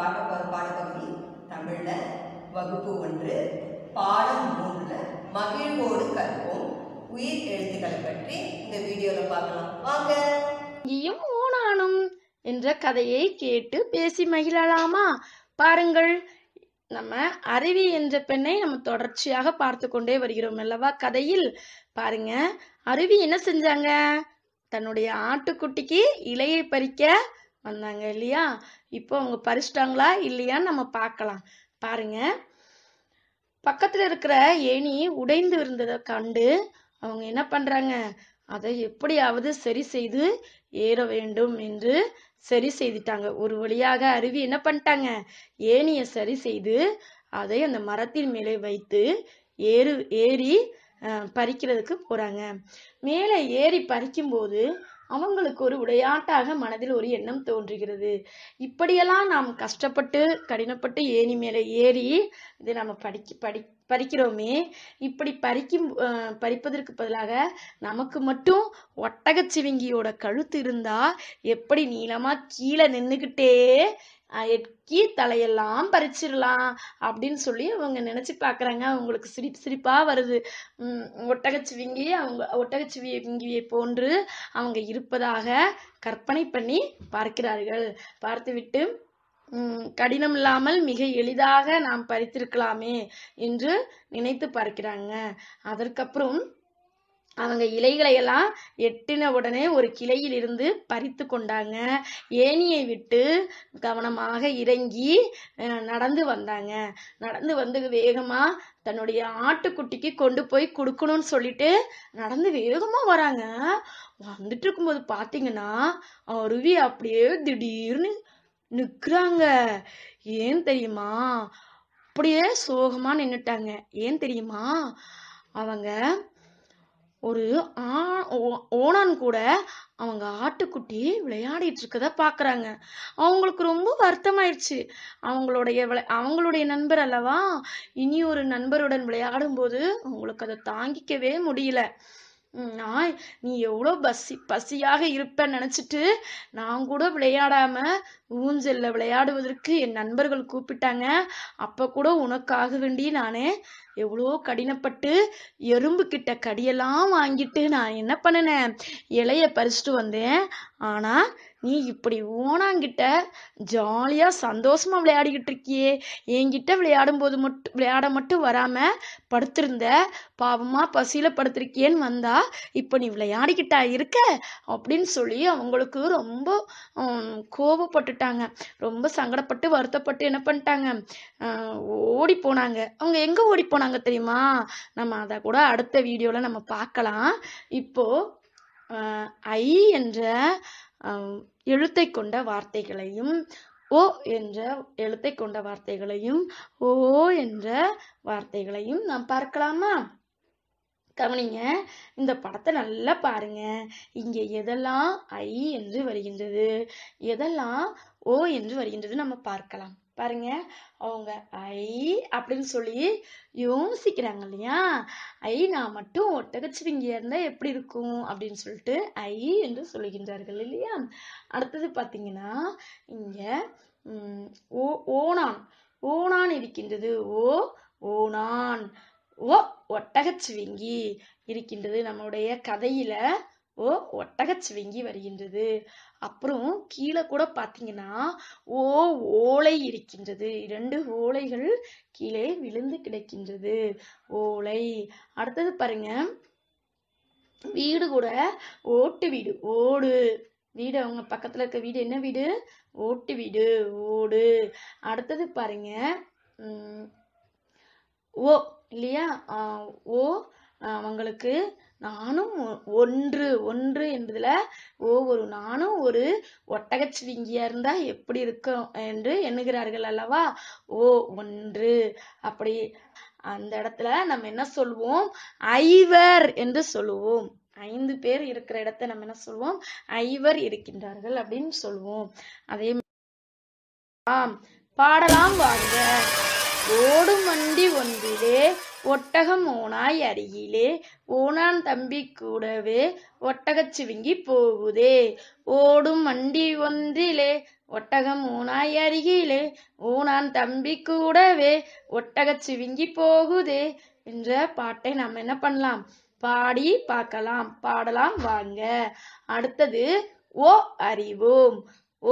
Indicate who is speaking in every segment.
Speaker 1: பார்க்க போகிற பாடப்பகுதி தமிழில் வகுப்பு ஒன்று பாடம் மூன்றில் மகிழ்வோடு கற்போம் உயிர் எழுத்துக்களை பற்றி இந்த வீடியோவில் பார்க்கலாம்
Speaker 2: வாங்க இங்கேயும் ஓனானும் என்ற கதையை கேட்டு பேசி மகிழலாமா பாருங்கள் நம்ம அருவி என்ற பெண்ணை நம்ம தொடர்ச்சியாக பார்த்து கொண்டே வருகிறோம் அல்லவா கதையில் பாருங்க அருவி என்ன செஞ்சாங்க தன்னுடைய ஆட்டுக்குட்டிக்கு இலையை பறிக்க வந்தாங்க இல்லையா இப்போ அவங்க பறிச்சிட்டாங்களா இல்லையான்னு நம்ம பார்க்கலாம் பாருங்க பக்கத்தில் இருக்கிற ஏணி உடைந்து இருந்ததை கண்டு அவங்க என்ன பண்ணுறாங்க அதை எப்படியாவது சரி செய்து ஏற வேண்டும் என்று சரி செய்துட்டாங்க ஒரு வழியாக அருவி என்ன பண்ணிட்டாங்க ஏணியை சரி செய்து அதை அந்த மரத்தின் மேலே வைத்து ஏறு ஏறி பறிக்கிறதுக்கு போகிறாங்க மேலே ஏறி பறிக்கும்போது அவங்களுக்கு ஒரு விளையாட்டாக மனதில் ஒரு எண்ணம் தோன்றுகிறது இப்படியெல்லாம் நாம் கஷ்டப்பட்டு கடினப்பட்டு ஏணி மேலே ஏறி இது நம்ம படிக்க படி பறிக்கிறோமே இப்படி பறிக்கும் பறிப்பதற்கு பதிலாக நமக்கு மட்டும் ஒட்டகச்சிவிங்கியோட கழுத்து இருந்தா எப்படி நீளமா கீழே நின்றுக்கிட்டே எக்கி தலையெல்லாம் பறிச்சிடலாம் அப்படின்னு சொல்லி அவங்க நினச்சி பார்க்குறாங்க அவங்களுக்கு சிரிப்பு சிரிப்பாக வருது ஒட்டகச்சிவிங்கி அவங்க விங்கியை போன்று அவங்க இருப்பதாக கற்பனை பண்ணி பார்க்கிறார்கள் பார்த்துவிட்டு கடினம் இல்லாமல் மிக எளிதாக நாம் பறித்திருக்கலாமே என்று நினைத்து பார்க்கிறாங்க அதற்கப்புறம் அவங்க இலைகளை எல்லாம் எட்டின உடனே ஒரு கிளையில் இருந்து பறித்து கொண்டாங்க ஏணியை விட்டு கவனமாக இறங்கி நடந்து வந்தாங்க நடந்து வந்து வேகமாக தன்னுடைய ஆட்டுக்குட்டிக்கு கொண்டு போய் கொடுக்கணும்னு சொல்லிட்டு நடந்து வேகமாக வராங்க வந்துட்டு இருக்கும்போது பாத்தீங்கன்னா அருவி அப்படியே திடீர்னு நிற்கிறாங்க ஏன் தெரியுமா அப்படியே சோகமாக நின்றுட்டாங்க ஏன் தெரியுமா அவங்க ஒரு ஆ ஓணான் கூட அவங்க ஆட்டுக்குட்டி விளையாடிட்டு இருக்கத பாக்குறாங்க அவங்களுக்கு ரொம்ப வருத்தமாயிடுச்சு அவங்களுடைய அவங்களுடைய நண்பர் அல்லவா இனி ஒரு நண்பருடன் விளையாடும் போது அவங்களுக்கு அதை தாங்கிக்கவே முடியல நாய் நீ எவ்வளோ பசி பசியாக இருப்பேன்னு நினச்சிட்டு நான் கூட விளையாடாம ஊஞ்சலில் விளையாடுவதற்கு என் நண்பர்கள் கூப்பிட்டாங்க அப்போ கூட உனக்காக வேண்டி நான் எவ்வளோ கடினப்பட்டு எறும்பு கிட்ட கடியெல்லாம் வாங்கிட்டு நான் என்ன பண்ணினேன் இலைய பறிச்சுட்டு வந்தேன் ஆனால் நீ இப்படி ஓனாங்கிட்ட ஜாலியாக சந்தோஷமாக விளையாடிக்கிட்டு இருக்கியே என்கிட்ட விளையாடும் போது மட்டும் விளையாட மட்டும் வராமல் படுத்திருந்த பாவமாக பசியில் படுத்திருக்கியேன்னு வந்தா இப்போ நீ விளையாடிக்கிட்டா இருக்க அப்படின்னு சொல்லி அவங்களுக்கு ரொம்ப கோபப்பட்டுட்டாங்க ரொம்ப சங்கடப்பட்டு வருத்தப்பட்டு என்ன பண்ணிட்டாங்க ஓடி போனாங்க அவங்க எங்கே ஓடி போனாங்க தெரியுமா நம்ம அதை கூட அடுத்த வீடியோவில் நம்ம பார்க்கலாம் இப்போது ஐ என்ற எழுத்தை கொண்ட வார்த்தைகளையும் ஓ என்ற எழுத்தை கொண்ட வார்த்தைகளையும் ஓ என்ற வார்த்தைகளையும் நாம் பார்க்கலாமா கவனிங்க இந்த படத்தை நல்லா பாருங்க இங்கே எதெல்லாம் ஐ என்று வருகின்றது எதெல்லாம் ஓ என்று வருகின்றது நம்ம பார்க்கலாம் பாருங்க அவங்க ஐ அப்படின்னு சொல்லி யோசிக்கிறாங்க இல்லையா ஐ நான் மட்டும் ஒட்டகச்சிவிங்க இருந்தா எப்படி இருக்கும் அப்படின்னு சொல்லிட்டு ஐ என்று சொல்லுகின்றார்கள் இல்லையா அடுத்தது பார்த்தீங்கன்னா இங்க ஓ ஓனான் ஓனான் இருக்கின்றது ஓ ஓனான் ஓ ஒட்டகச்சிவிங்கி இருக்கின்றது நம்மளுடைய கதையில ஓ ஒட்டகச்சிவிங்கி வருகின்றது அப்புறம் கீழே கூட பார்த்தீங்கன்னா ஓ ஓலை இருக்கின்றது இரண்டு ஓலைகள் கீழே விழுந்து கிடக்கின்றது ஓலை அடுத்தது பாருங்க வீடு கூட ஓட்டு வீடு ஓடு வீடு அவங்க பக்கத்தில் இருக்க வீடு என்ன வீடு ஓட்டு வீடு ஓடு அடுத்தது பாருங்க ஓ இல்லையா ஓ அவங்களுக்கு நானும் ஒன்று ஒன்று என்பதில் ஒவ்வொரு நானும் ஒரு ஒட்டகச்சிவிங்கியா இருந்தா எப்படி இருக்கும் என்று எண்ணுகிறார்கள் அல்லவா ஓ ஒன்று அப்படி அந்த இடத்துல நம்ம என்ன சொல்வோம் ஐவர் என்று சொல்லுவோம் ஐந்து பேர் இருக்கிற இடத்த நம்ம என்ன சொல்வோம் ஐவர் இருக்கின்றார்கள் அப்படின்னு சொல்லுவோம் அதே பாடலாம் வாங்க ஓடும் வண்டி ஒன்றிலே ஒட்டகம் ஓனாய் அருகிலே ஓனான் தம்பி கூடவே ஒட்டகச் சிவிங்கி போகுதே ஓடும் வண்டி ஒன்றிலே ஒட்டகம் ஓனாய் அருகிலே ஓனான் தம்பி கூடவே ஒட்டகச் சிவிங்கி போகுதே என்ற பாட்டை நாம் என்ன பண்ணலாம் பாடி பார்க்கலாம் பாடலாம் வாங்க அடுத்தது ஓ அறிவோம்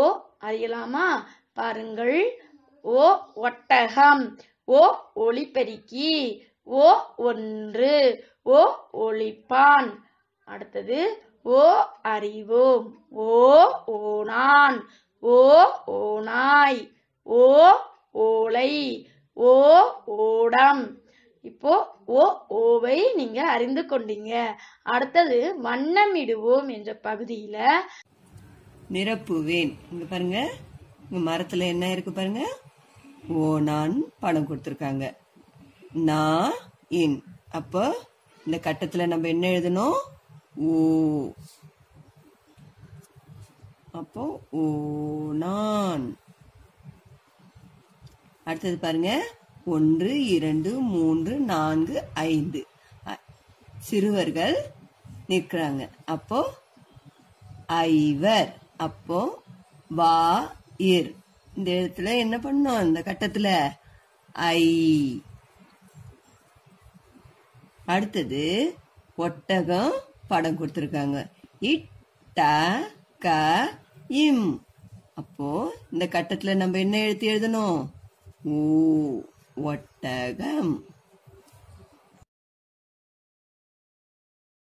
Speaker 2: ஓ அறியலாமா பாருங்கள் ஓ ஒட்டகம் ஓ ஒளிபெருக்கி ஓ ஒன்று ஓ ஒளிப்பான் அடுத்தது ஓ அறிவோம் ஓ ஓனான் ஓ ஓனாய் ஓ ஓலை ஓ ஓடம் இப்போ ஓ ஓவை நீங்க அறிந்து கொண்டீங்க அடுத்தது வண்ணமிடுவோம் என்ற பகுதியில
Speaker 1: நிரப்புவேன் இங்க பாருங்க இங்க மரத்துல என்ன இருக்கு பாருங்க ஓ நான் படம் கொடுத்துருக்காங்க நா இன் அப்ப இந்த கட்டத்துல நம்ம என்ன எழுதணும் ஓ அப்போ ஓ நான் அடுத்தது பாருங்க ஒன்று இரண்டு மூன்று நான்கு ஐந்து சிறுவர்கள் நிற்கிறாங்க அப்போ ஐவர் அப்போ வா இர் இந்த இடத்துல என்ன பண்ணோம் இந்த கட்டத்துல ஐ அடுத்தது ஒட்டகம் படம் கொடுத்துருக்காங்க இட் க இம் அப்போ இந்த கட்டத்துல நம்ம என்ன எழுத்து எழுதணும் ஓ ஒட்டகம்